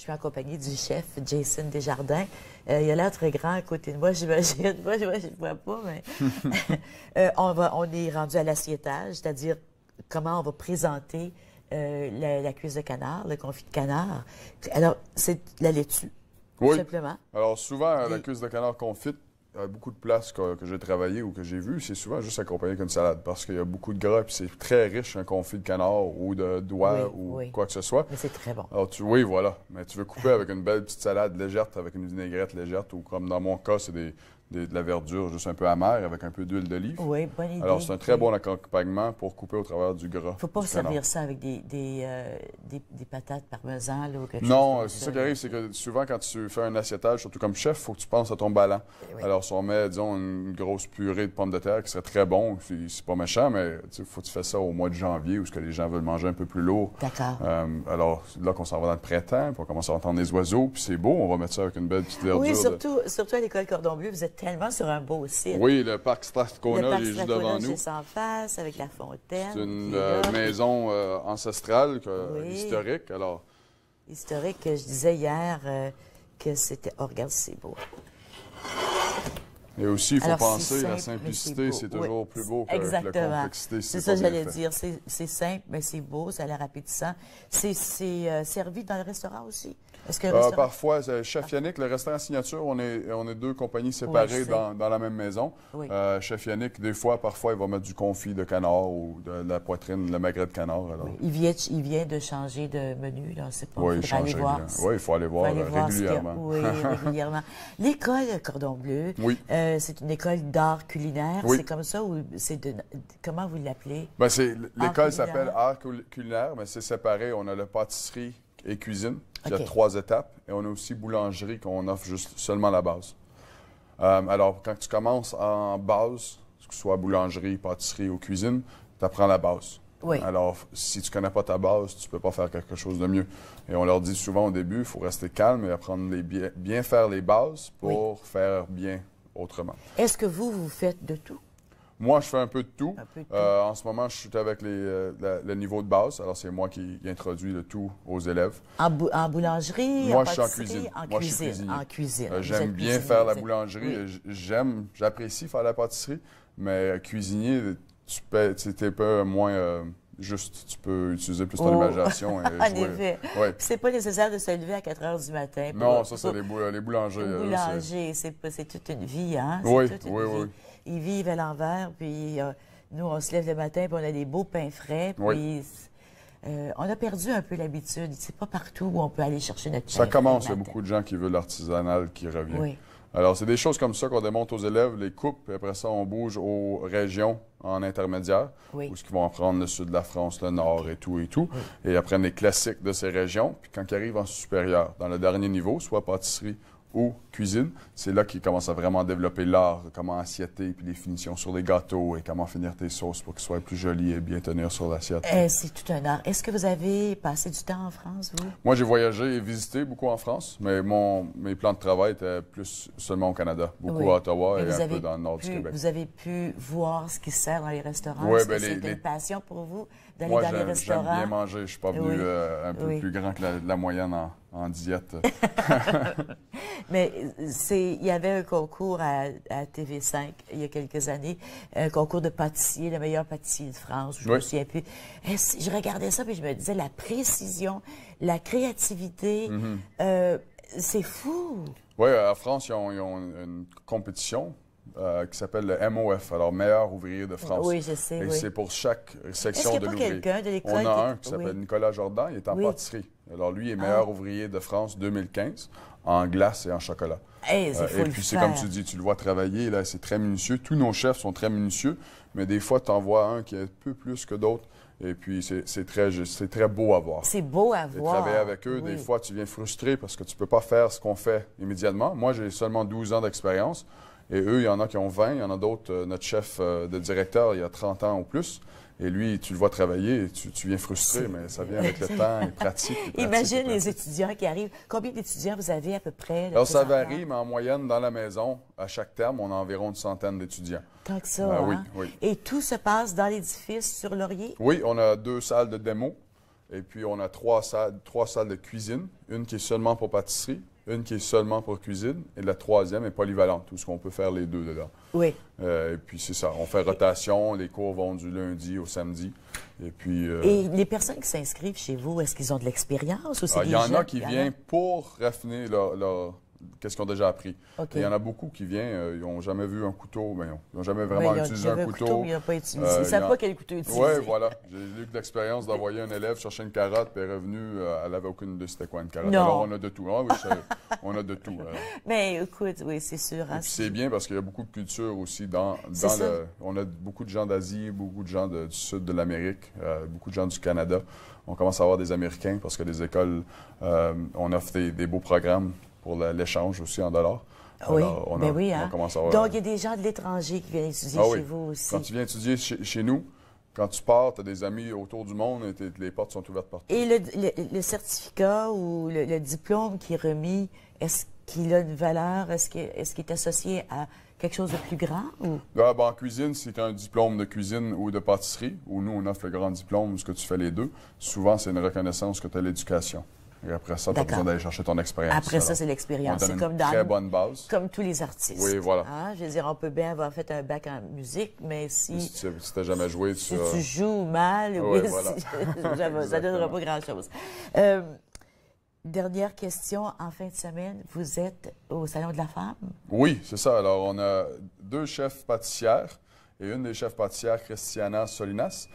Je suis en du chef Jason Desjardins. Euh, il a l'air très grand à côté de moi, j'imagine. Moi, je ne vois pas, mais euh, on, va, on est rendu à l'assiettage, c'est-à-dire comment on va présenter euh, la, cuisse de canard, le confit de canard. Alors, c'est la laitue, oui. simplement. Alors, souvent, la cuisse de canard confite, il y a beaucoup de places que, j'ai travaillé ou que j'ai vu, c'est souvent juste accompagné comme salade parce qu'il y a beaucoup de gras et c'est très riche un confit de canard ou de doigts ou quoi que ce soit. Mais c'est très bon. oui, voilà. Mais tu veux couper avec une belle petite salade légère, avec une vinaigrette légère ou comme dans mon cas, c'est des, de la verdure juste un peu amère avec un peu d'huile d'olive. Oui, bonne idée. Alors, c'est un très bon accompagnement pour couper au travers du gras. Il ne faut pas servir ça avec des, des, euh, des, patates parmesan ou quelque non, chose. Non, c'est ça qui arrive, c'est que souvent quand tu fais un assiettage, surtout comme chef, il faut que tu penses à ton ballon. Eh alors, si on met, disons, une grosse purée de pommes de terre qui serait très bon, c'est pas méchant, mais il faut que tu fasses ça au mois de janvier où ce que les gens veulent manger un peu plus lourd. D'accord. Euh, alors, là qu'on s'en va dans le printemps, puis on commence à entendre les oiseaux, puis c'est beau, on va mettre ça avec une belle petite verdure. Oui, surtout, surtout à l'école Cordon Bleu, vous êtes tellement sur un beau site. Oui, le parc Strathcona, il est juste devant nous. Le juste en face, avec la fontaine. C'est une euh, maison euh, ancestrale, euh, historique. Alors... Historique, je disais hier que c'était... Oh, regarde, c'est beau. Et aussi, il faut penser, la simplicité, c'est toujours plus beau que la complexité. C'est ça que j'allais dire. C'est simple, mais c'est beau, ça a l'air appétissant. C'est servi dans le restaurant aussi. Ah, parfois, euh, Chef Yannick, le restaurant Signature, on est, deux compagnies séparées dans, la même maison. Euh, Chef Yannick, des fois, parfois, il va mettre du confit de canard ou de, la poitrine, le magret de canard. Il, vient, de changer de menu, là, c'est pas... Oui, il, faut aller voir, euh, régulièrement. oui, régulièrement. L'école Cordon Bleu, c'est une école d'art culinaire, c'est comme ça ou c'est de... Comment vous l'appelez? Ben, l'école s'appelle Art Culinaire, mais c'est séparé. On a la pâtisserie et cuisine. Il y a trois étapes. Et on a aussi boulangerie qu'on offre juste seulement la base. Euh, alors, quand tu commences en base, que ce soit boulangerie, pâtisserie ou cuisine, tu apprends la base. Oui. Alors, si tu ne connais pas ta base, tu ne peux pas faire quelque chose de mieux. Et on leur dit souvent au début, il faut rester calme et apprendre les bien, faire les bases pour faire bien autrement. Est-ce que vous, vous faites de tout? Moi, je fais un peu de euh, tout. en ce moment, je suis avec les, euh, le niveau de base. Alors, c'est moi qui, introduis le tout aux élèves. En, boulangerie, moi, je suis en cuisine. moi, je suis en cuisine. Euh, j'aime bien faire la boulangerie. J'aime, j'apprécie faire la pâtisserie, mais cuisinier, c'était un peu moins Juste, tu peux utiliser plus ton oh. imagination. Et effet. Ouais. C'est pas nécessaire de se lever à 4 heures du matin. non, euh, ça, c'est les, boulangers. Les euh, boulangers, c'est toute une vie, hein? Oui, oui, oui. Ils vivent à l'envers, puis euh, nous, on se lève le matin, puis on a des beaux pains frais, puis... on a perdu un peu l'habitude. C'est pas partout où on peut aller chercher notre Ça commence. Il y a beaucoup de gens qui veulent l'artisanal qui revient. Oui. Alors, c'est des choses comme ça qu'on démontre aux élèves, les coupes, et après ça, on bouge aux régions en intermédiaire, où ce vont apprendre le sud de la France, le nord et tout et tout, et apprennent les classiques de ces régions. Puis quand ils arrivent en supérieur, dans le dernier niveau, soit pâtisserie ou cuisine. C'est là qu'ils commencent à vraiment développer l'art, comment assietter, puis les finitions sur les gâteaux et comment finir tes sauces pour qu'elles soient plus jolies et bien tenir sur l'assiette. Eh, c'est tout un art. Est-ce que vous avez passé du temps en France, vous? Moi, j'ai voyagé et visité beaucoup en France, mais mon, mes plans de travail étaient plus seulement au Canada, beaucoup à Ottawa et, un peu dans le nord du Québec. Vous avez pu voir ce qui sert dans les restaurants? Oui, bien, c'est une passion pour vous d'aller dans les restaurants? Moi, j'aime bien manger. Je suis pas venu euh, un peu plus grand que la, la moyenne en, en diète. Mais c'est, il y avait un concours à, TV5 il y a quelques années, un concours de pâtissier, le meilleur pâtissier de France, eh, je regardais ça puis je me disais la précision, la créativité, mhm. euh, c'est fou. Oui, en France, ils ont une compétition euh, qui s'appelle le MOF, alors Meilleur ouvrier de France. Oui, je sais. Et c'est pour chaque section de l'ouvrier. On a un qui s'appelle Nicolas Jordan, il est en pâtisserie. Alors lui est ah. Meilleur ouvrier de France 2015 en glace et en chocolat. Euh, et puis c'est comme tu dis, tu le vois travailler, là, c'est très minutieux. Tous nos chefs sont très minutieux, mais des fois, tu en vois un qui est un peu plus que d'autres. Et puis, c'est très, très beau à voir. C'est beau à voir. Travailler avec eux, des fois, tu viens frustré parce que tu ne peux pas faire ce qu'on fait immédiatement. Moi, j'ai seulement 12 ans d'expérience. Et eux, il y en a qui ont 20, il y en a d'autres, euh, notre chef euh, de directeur, il y a 30 ans ou plus. Et lui, tu le vois travailler, tu, tu viens frustré, mais ça vient avec le temps, il pratique. Imagine les étudiants qui arrivent. Combien d'étudiants vous avez à peu près? Alors, ça varie, mais en moyenne, dans la maison, à chaque terme, on a environ une centaine d'étudiants. Tant que ça, ben oui, hein? oui. Et tout se passe dans l'édifice sur Laurier? Oui, on a deux salles de démo. Et puis, on a trois trois salles de cuisine, une qui est seulement pour pâtisserie, une qui est seulement pour cuisine et la troisième est polyvalente, tout ce qu'on peut faire les deux dedans. Oui. Euh, et puis c'est ça, on fait rotation, les cours vont du lundi au samedi. Et puis. Euh et les personnes qui s'inscrivent chez vous, est-ce qu'ils ont de l'expérience ou c'est ah, Il y en a qui viennent pour raffiner leur qu'est-ce qu'ils ont déjà appris. il y en a beaucoup qui viennent, euh, ils n'ont jamais vu un couteau, mais ils n'ont jamais ben, vraiment utilisé un couteau. ils ne euh, savent pas quel couteau utiliser. Oui, voilà. J'ai eu l'expérience d'envoyer un élève chercher une carotte, puis elle est revenue, euh, elle n'avait aucune idée c'était quoi une carotte. Alors on a de tout. Ah on a de tout. Mais écoute, oui, c'est sûr. Hein, c'est bien parce qu'il y a beaucoup de culture aussi dans, le... On a beaucoup de gens d'Asie, beaucoup de gens du sud de l'Amérique, beaucoup de gens du Canada. On commence à avoir des Américains parce que les écoles, on offre des beaux programmes pour l'échange aussi en dollars. oui, oui, Donc, il y a des gens de l'étranger qui viennent étudier ah chez vous aussi. Quand tu viens étudier chez, nous, quand tu pars, tu as des amis autour du monde et les portes sont ouvertes partout. Et le, certificat ou le, diplôme qui est remis, est-ce qu'il a une valeur? Est-ce qu'il est, associé à quelque chose de plus grand? Ou? Ah, ben, en cuisine, c'est un diplôme de cuisine ou de pâtisserie, où nous, on offre le grand diplôme, ce que tu fais les deux. Souvent, c'est une reconnaissance que tu as l'éducation. Et après ça, tu as besoin d'aller chercher ton expérience. Après ça, c'est l'expérience. C'est comme dans. Très bonne base. Comme tous les artistes. Oui, voilà. Ah, je veux dire, on peut bien avoir fait un bac en musique, mais si. Si tu n'as jamais joué, tu. Si tu joues mal, oui, ça ne donnera pas grand-chose. Euh, dernière question. En fin de semaine, vous êtes au Salon de la Femme? Oui, c'est ça. Alors, on a deux chefs pâtissières et une des chefs pâtissières, Christiana Solinas.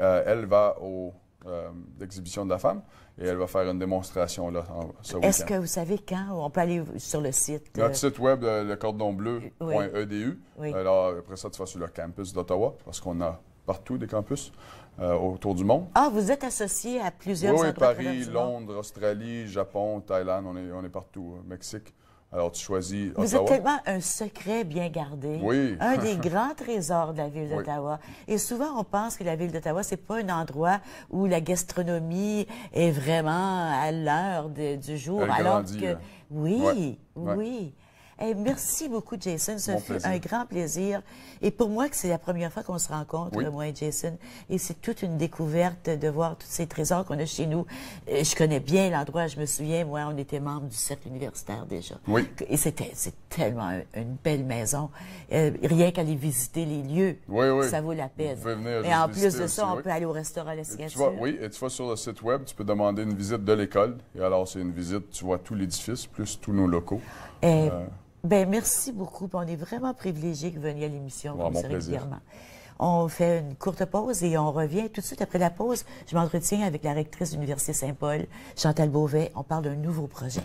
Euh, elle va au euh, d'exhibition de la femme et elle va faire une démonstration là ce week Est-ce que vous savez quand on peut aller sur le site Notre euh, site web, euh, le cordon e Oui. Alors après ça, tu vas sur le campus d'Ottawa parce qu'on a partout des campus autour du monde. Ah, vous êtes associé à plusieurs oui, oui, Paris, Londres, Australie, Japon, Thaïlande, on est, on est partout, Mexique. Alors, tu choisis Ottawa. Vous êtes tellement un secret bien gardé. Oui. Un des grands trésors de la ville d'Ottawa. Et souvent, on pense que la ville d'Ottawa, c'est pas un endroit où la gastronomie est vraiment à l'heure du jour. alors que, hein. oui, oui. Eh, merci beaucoup, Jason. Ça un grand plaisir. Et pour moi, que c'est la première fois qu'on se rencontre, moi et Jason. Et c'est toute une découverte de voir tous ces trésors qu'on a chez nous. Euh, je connais bien l'endroit. Je me souviens, moi, on était membre du cercle universitaire déjà. Oui. Et c'était tellement une belle maison. Euh, rien qu'aller visiter les lieux, ça vaut la peine. et en plus de ça, on peut aller au restaurant La tu Oui, et tu vas sur le site web, tu peux demander une visite de l'école. Et alors, c'est une visite, tu vois tout l'édifice, plus tous nos locaux. Et... Eh, euh, ben merci beaucoup. On est vraiment privilégiés que vous veniez à l'émission On fait une courte pause et on revient tout de suite après la pause. Je m'entretiens avec la rectrice de l'Université Saint-Paul, Chantal Beauvais. On parle d'un nouveau projet.